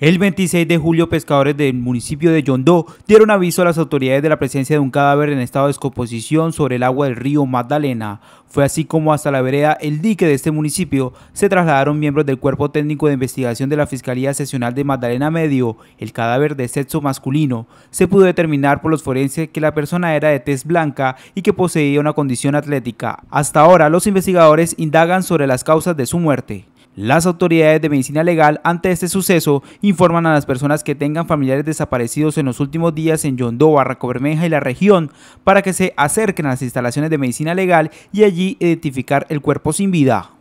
El 26 de julio, pescadores del municipio de Yondó dieron aviso a las autoridades de la presencia de un cadáver en estado de descomposición sobre el agua del río Magdalena. Fue así como hasta la vereda El Dique de este municipio se trasladaron miembros del Cuerpo Técnico de Investigación de la Fiscalía Seccional de Magdalena Medio. El cadáver de sexo masculino se pudo determinar por los forenses que la persona era de tez blanca y que poseía una condición atlética. Hasta ahora, los investigadores indagan sobre las causas de su muerte. Las autoridades de medicina legal ante este suceso informan a las personas que tengan familiares desaparecidos en los últimos días en Yondó, Barranco y la región para que se acerquen a las instalaciones de medicina legal y allí identificar el cuerpo sin vida.